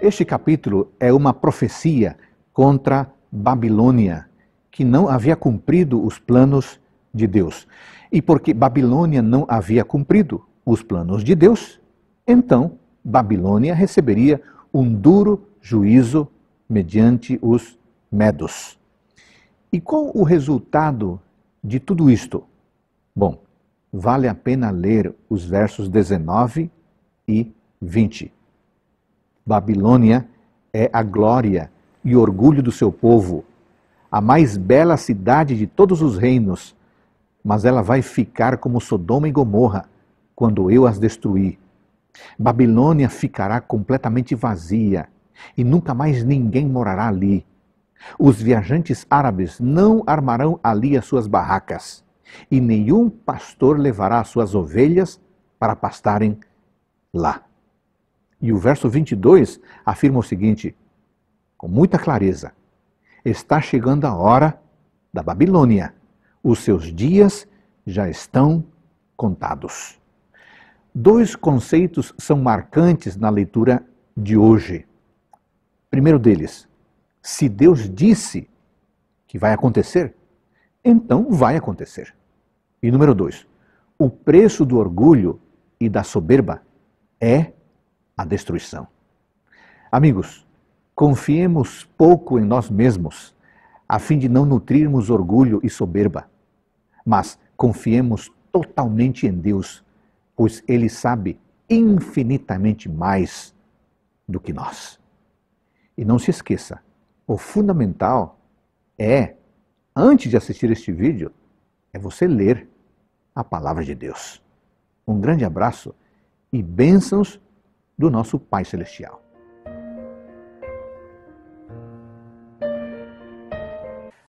Este capítulo é uma profecia contra Babilônia, que não havia cumprido os planos de Deus. E porque Babilônia não havia cumprido os planos de Deus, então Babilônia receberia um duro juízo mediante os medos. E qual o resultado de tudo isto? Bom, vale a pena ler os versos 19 e 20. Babilônia é a glória e orgulho do seu povo, a mais bela cidade de todos os reinos, mas ela vai ficar como Sodoma e Gomorra quando eu as destruir. Babilônia ficará completamente vazia e nunca mais ninguém morará ali. Os viajantes árabes não armarão ali as suas barracas, e nenhum pastor levará as suas ovelhas para pastarem lá. E o verso 22 afirma o seguinte, com muita clareza: Está chegando a hora da Babilônia. Os seus dias já estão contados. Dois conceitos são marcantes na leitura de hoje. Primeiro deles, se Deus disse que vai acontecer, então vai acontecer. E número dois, o preço do orgulho e da soberba é a destruição. Amigos, confiemos pouco em nós mesmos, a fim de não nutrirmos orgulho e soberba, mas confiemos totalmente em Deus, pois Ele sabe infinitamente mais do que nós. E não se esqueça, o fundamental é, antes de assistir este vídeo, é você ler a palavra de Deus. Um grande abraço e bênçãos do nosso Pai Celestial.